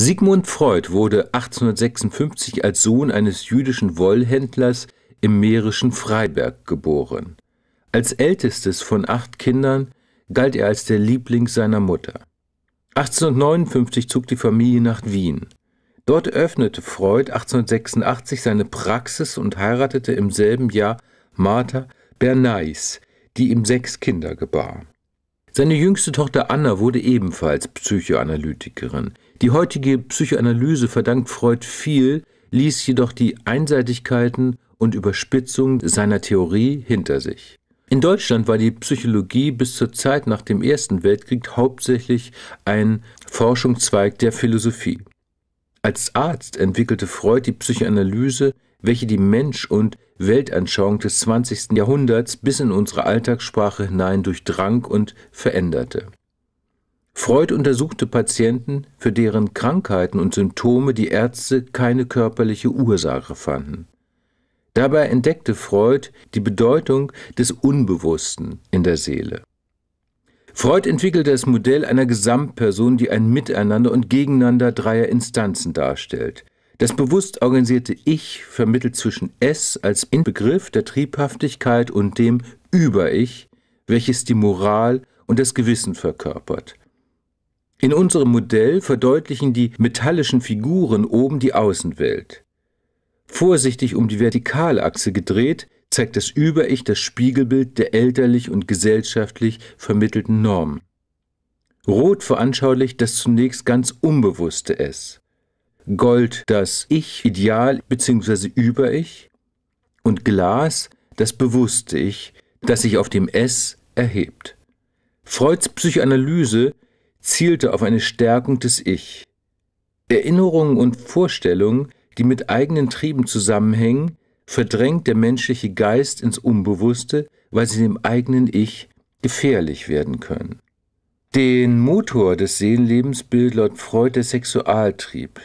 Sigmund Freud wurde 1856 als Sohn eines jüdischen Wollhändlers im mährischen Freiberg geboren. Als ältestes von acht Kindern galt er als der Liebling seiner Mutter. 1859 zog die Familie nach Wien. Dort öffnete Freud 1886 seine Praxis und heiratete im selben Jahr Martha Bernays, die ihm sechs Kinder gebar. Seine jüngste Tochter Anna wurde ebenfalls Psychoanalytikerin. Die heutige Psychoanalyse verdankt Freud viel, ließ jedoch die Einseitigkeiten und Überspitzungen seiner Theorie hinter sich. In Deutschland war die Psychologie bis zur Zeit nach dem Ersten Weltkrieg hauptsächlich ein Forschungszweig der Philosophie. Als Arzt entwickelte Freud die Psychoanalyse, welche die Mensch- und Weltanschauung des 20. Jahrhunderts bis in unsere Alltagssprache hinein durchdrang und veränderte. Freud untersuchte Patienten, für deren Krankheiten und Symptome die Ärzte keine körperliche Ursache fanden. Dabei entdeckte Freud die Bedeutung des Unbewussten in der Seele. Freud entwickelte das Modell einer Gesamtperson, die ein Miteinander und Gegeneinander dreier Instanzen darstellt. Das bewusst organisierte Ich vermittelt zwischen es als Inbegriff der Triebhaftigkeit und dem Über-Ich, welches die Moral und das Gewissen verkörpert. In unserem Modell verdeutlichen die metallischen Figuren oben die Außenwelt. Vorsichtig um die Vertikalachse gedreht, zeigt das Über-Ich das Spiegelbild der elterlich und gesellschaftlich vermittelten Normen. Rot veranschaulicht das zunächst ganz unbewusste Es. Gold das Ich, Ideal bzw. Über-Ich und Glas das bewusste Ich, das sich auf dem S erhebt. Freuds Psychoanalyse zielte auf eine Stärkung des Ich. Erinnerungen und Vorstellungen, die mit eigenen Trieben zusammenhängen, verdrängt der menschliche Geist ins Unbewusste, weil sie dem eigenen Ich gefährlich werden können. Den Motor des Seelenlebens bildet laut Freud der Sexualtrieb,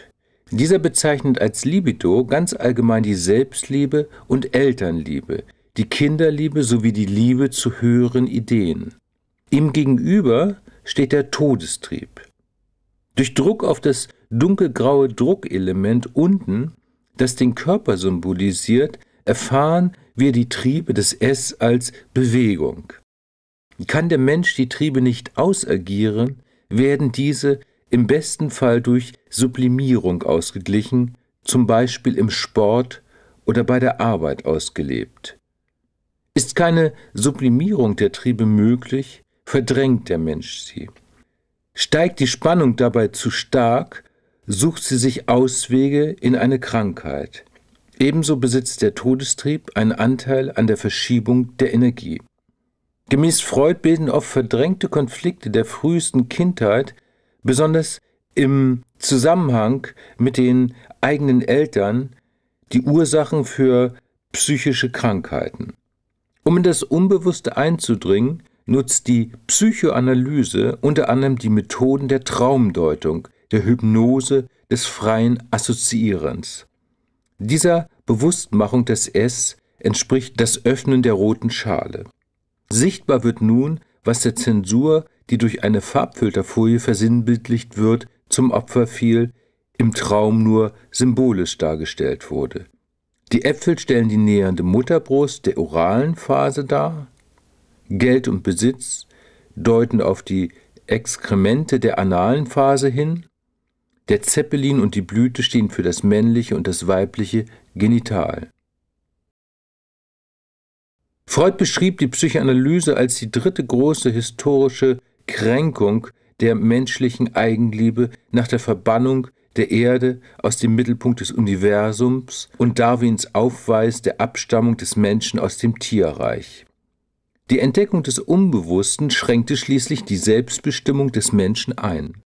dieser bezeichnet als Libido ganz allgemein die Selbstliebe und Elternliebe, die Kinderliebe sowie die Liebe zu höheren Ideen. Ihm gegenüber steht der Todestrieb. Durch Druck auf das dunkelgraue Druckelement unten, das den Körper symbolisiert, erfahren wir die Triebe des S als Bewegung. Kann der Mensch die Triebe nicht ausagieren, werden diese im besten Fall durch Sublimierung ausgeglichen, zum Beispiel im Sport oder bei der Arbeit ausgelebt. Ist keine Sublimierung der Triebe möglich, verdrängt der Mensch sie. Steigt die Spannung dabei zu stark, sucht sie sich Auswege in eine Krankheit. Ebenso besitzt der Todestrieb einen Anteil an der Verschiebung der Energie. Gemäß Freud bilden oft verdrängte Konflikte der frühesten Kindheit Besonders im Zusammenhang mit den eigenen Eltern die Ursachen für psychische Krankheiten. Um in das Unbewusste einzudringen, nutzt die Psychoanalyse unter anderem die Methoden der Traumdeutung, der Hypnose, des freien Assoziierens. Dieser Bewusstmachung des S entspricht das Öffnen der roten Schale. Sichtbar wird nun, was der Zensur die durch eine Farbfilterfolie versinnbildlicht wird, zum Opfer fiel, im Traum nur symbolisch dargestellt wurde. Die Äpfel stellen die nähernde Mutterbrust der oralen Phase dar, Geld und Besitz deuten auf die Exkremente der analen Phase hin, der Zeppelin und die Blüte stehen für das männliche und das weibliche Genital. Freud beschrieb die Psychoanalyse als die dritte große historische Kränkung der menschlichen Eigenliebe nach der Verbannung der Erde aus dem Mittelpunkt des Universums und Darwins Aufweis der Abstammung des Menschen aus dem Tierreich. Die Entdeckung des Unbewussten schränkte schließlich die Selbstbestimmung des Menschen ein